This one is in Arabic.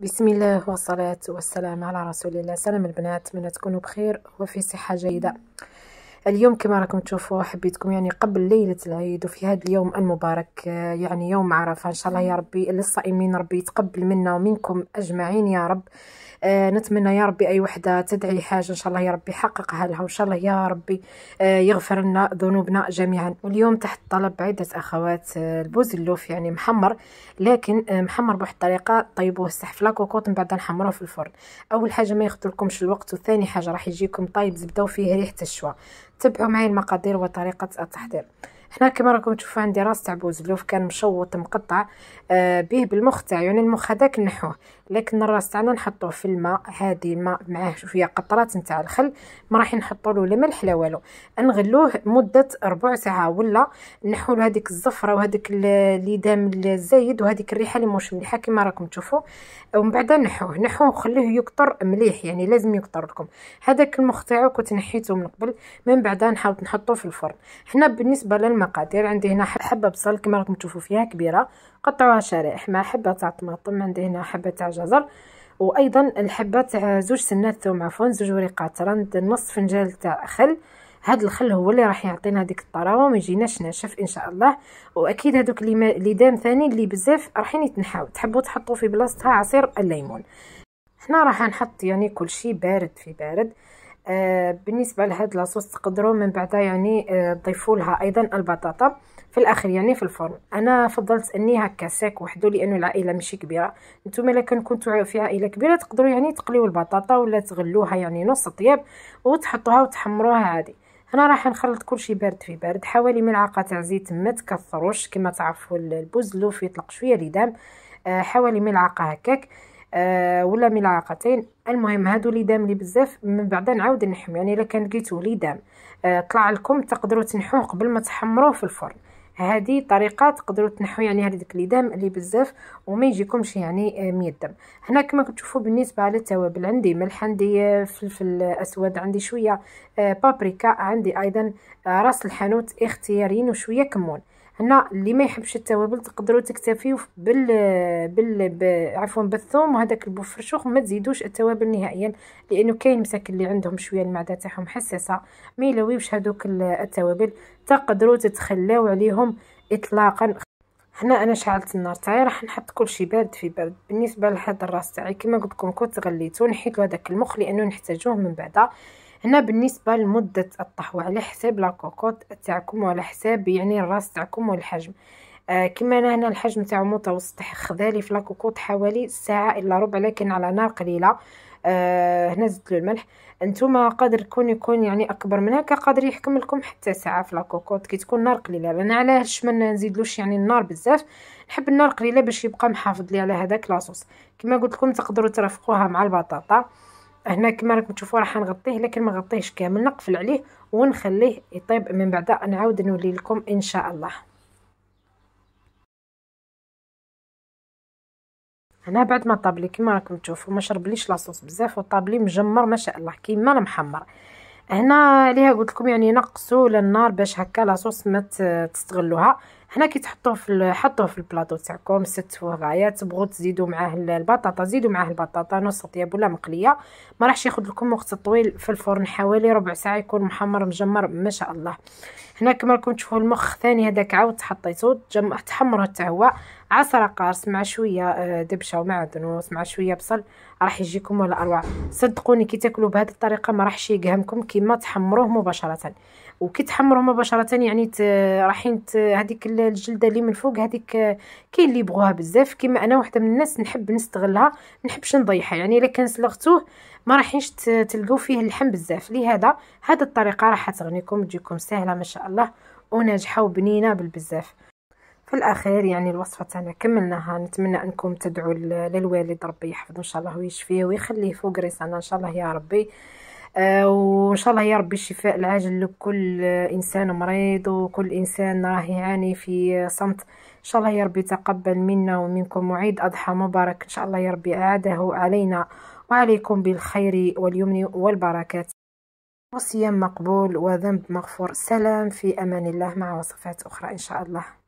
بسم الله والصلاة والسلام على رسول الله سلام البنات من تكونوا بخير وفي صحة جيدة اليوم كما راكم تشوفوا حبيتكم يعني قبل ليلة العيد وفي هذا اليوم المبارك آه، يعني يوم عرفة إن شاء الله يا ربي للصائمين ربي يتقبل منا ومنكم أجمعين يا رب آه، نتمنى يا ربي اي وحده تدعي حاجه ان شاء الله يا ربي يحققها لها وان شاء الله يا ربي آه، يغفر لنا ذنوبنا جميعا واليوم تحت طلب عده اخوات آه، البوز اللوف يعني محمر لكن محمر بواحد الطريقه طيبوه في لاكوكوط من بعد نحمروه في الفرن اول حاجه ما يخدركمش الوقت وثاني حاجه راح يجيكم طيب زبده وفيه ريحه الشوا تبعوا معي المقادير وطريقه التحضير هنا كما راكم تشوفوا عندي راس تاع بوزلوف كان مشوط مقطع آه به بالمخ تاعو يعني المخ هذاك نحوه لكن الراس تاعنا نحطوه في الماء هادي الماء معاه شويه قطرات نتاع الخل ما راح نحطوا له لا ملح لا والو نغلوه مده ربع ساعه ولا نحوا له هذيك الزفره وهذيك اللي دام الزايد وهذيك الريحه اللي مش مليحه كما راكم تشوفوا ومن بعد نحوه نحوه وخليه يقطر مليح يعني لازم يكتر لكم هذاك المخ تاعو كنت نحيته من قبل من بعد نحاول نحطوه في الفرن هنا بالنسبه للمقادير عندي هنا حبه بصل كما راكم تشوفوا فيها كبيره قطعوها شرائح مع حبه تاع طماطم عندي هنا حبه تاع جزر وايضا الحبه تاع زوج سنات ثوم عفوا زوج وريقات راند نص فنجال تاع خل هاد الخل هو اللي راح يعطينا هذيك الطراوه ما يجيناش ناشف ان شاء الله واكيد هذوك اللي, لي اللي دام ثاني اللي بزاف راحين يتنحاو تحبوا تحطوا في بلاصتها عصير الليمون هنا راح نحط يعني كل شيء بارد في بارد آه بالنسبه لهاد لاصوص تقدروا من بعد يعني آه لها ايضا البطاطا في الاخر يعني في الفرن انا فضلت اني هكا ساك وحده لانه العائله ماشي كبيره نتوما الا كان كنتو في عائله كبيره تقدروا يعني تقليو البطاطا ولا تغلوها يعني نص طياب وتحطوها وتحمروها عادي هنا راح نخلط كلشي بارد في بارد حوالي ملعقه تاع زيت ما تكثروش كما تعرفوا البوز اللوف يطلق شويه لدام آه، حوالي ملعقه هكاك آه ولا ملعقتين المهم هادو لي دام لي بزاف من بعد نعاود نحم يعني الا كان لقيتو لي دام آه طلع لكم تقدروا تنحوه قبل ما تحمروه في الفرن هذه طريقه تقدروا تنحوا يعني هذاك اللي دام اللي بزاف وما يجيكمش يعني آه، ميه دم هنا كما كتشوفوا بالنسبه على التوابل عندي ملح عندي آه، فلفل اسود عندي شويه آه، بابريكا عندي ايضا راس الحانوت اختياريين وشويه كمون هنا اللي ما يحبش التوابل تقدروا تكتفيو بال بال عفوا بالثوم وهذاك البوفرشوخ ما تزيدوش التوابل نهائيا لانه كاين مساكن اللي عندهم شويه المعده تاعهم حساسه ما يلويوش هذوك التوابل تقدروا تتخلاو عليهم اطلاقا هنا انا شعلت النار تاعي راح نحط كل شيء بارد في بارد بالنسبه لهذا الراس تاعي كما قلت لكم كنت غليته نحيت هذاك المخ لانه نحتاجوه من بعد هنا بالنسبه لمده الطهو على حساب لاكوكوت تاعكم وعلى حساب يعني الراس تاعكم والحجم آه كما انا هنا الحجم تاعو متوسط خذالي في لاكوكوت حوالي ساعه الا ربع لكن على نار قليله آه هنا زدت له الملح نتوما قادر يكون يكون يعني اكبر من هكا قادر يحكم لكم حتى ساعه في لاكوكوت كي تكون نار قليله انا علاش ما نزيدلوش يعني النار بزاف نحب النار قليله باش يبقى محافظ لي على هذاك لاصوص كما قلت لكم تقدروا ترافقوها مع البطاطا هنا كما راكم تشوفوا راح نغطيه لكن ما غطيهش كامل نقفل عليه ونخليه يطيب من بعد نعاود نولي لكم ان شاء الله هنا بعد ما طابلي كما راكم تشوفوا ما شربليش لاصوص بزاف وطابلي مجمر ما شاء الله كيما المحمر هنا ليها قلت لكم يعني نقصوا للنار باش هكا لاصوص ما تستغلوها هنا تحطوه في حطوه في البلاطو تاعكم ستوه غايه تبغوا تزيدوا معاه البطاطا زيدوا معاه البطاطا نص طياب ولا مقليه ما راحش ياخذ لكم وقت طويل في الفرن حوالي ربع ساعه يكون محمر مجمر ما شاء الله هنا كما راكم تشوفوا المخ ثاني هذاك عاود حطيته تحمره حتى هو عصرة قارص مع شويه آه، دبشه ومعدنوس مع شويه بصل راح يجيكم ولا اروع صدقوني كي تاكلوا بهذه الطريقه ما راحش يقهمكم كيما تحمروه مباشره وكي تحمروه مباشره يعني راحين هذيك الجلده اللي من فوق هذيك آه، كاين اللي يبغوها بزاف كيما انا وحده من الناس نحب نستغلها نحبش نضيعها يعني الا كان صلغتوه ما راحينش تلقاو فيه اللحم بزاف لهذا هذه الطريقه راح تغنيكم تجيكم سهله ما شاء الله وناجحه وبنينه بالبزاف في الاخير يعني الوصفه تاعنا كملناها نتمنى انكم تدعوا للوالد ربي يحفظه ان شاء الله ويشفيه ويخليه فوق ريسانا ان شاء الله يا ربي آه، وان شاء الله يا ربي الشفاء العاجل لكل انسان مريض وكل انسان راه يعاني في صمت ان شاء الله يا ربي تقبل منا ومنكم وعيد اضحى مبارك ان شاء الله يا ربي اعاده علينا وعليكم بالخير واليمن والبركات وصيام مقبول وذنب مغفور سلام في امان الله مع وصفات اخرى ان شاء الله